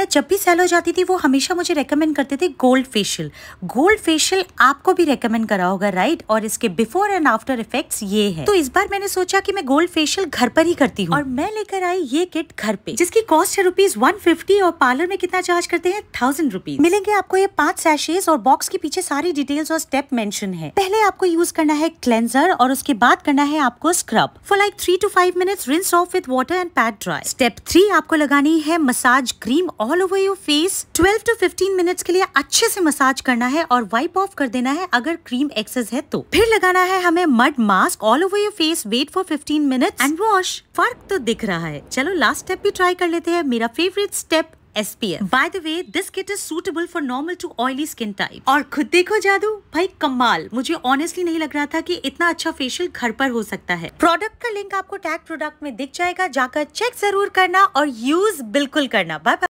मैं जब भी सेल हो जाती थी वो हमेशा मुझे रेकमेंड करते थे गोल्ड फेशियल गोल्ड फेशियल आपको भी रेकमेंड करा होगा राइट और इसके बिफोर एंड आफ्टर इफेक्ट्स ये है तो इस बार मैंने सोचा कि मैं गोल्ड फेशियल घर पर ही करती हूँ और मैं लेकर आई ये किट घर पे जिसकी कॉस्ट है रुपीज वन फिफ्टी और पार्लर में कितना चार्ज करते हैं थाउजेंड रुपीज मिलेंगे आपको ये पांच सैशेज और बॉक्स के पीछे सारी डिटेल्स और स्टेप मेंशन है पहले आपको यूज करना है क्लेंजर और उसके बाद करना है आपको scrub for like three to five minutes rinse off with water and pat dry step three आपको लगानी है मसाज क्रीम और all over your face 12 to 15 minutes के लिए अच्छे से मसाज करना है और वाइप ऑफ कर देना है अगर क्रीम एक्सेस है तो फिर लगाना है हमें mud mask all over your face wait for 15 minutes and wash फर्क तो दिख रहा है चलो लास्ट स्टेप भी ट्राई कर लेते हैं मेरा favourite step S P F by the way this kit is suitable for normal to oily skin type और खुद देखो जादू भाई कमाल मुझे ऑनेस्टली नहीं लग रहा था कि इतना अच्छा फेशियल घर पर हो सकता है प्रोडक्ट का लिंक आपको टैग प्रोडक्ट में दिख जाएगा जाकर चेक जरूर करना और यूज बिल्कुल करना बाय बाय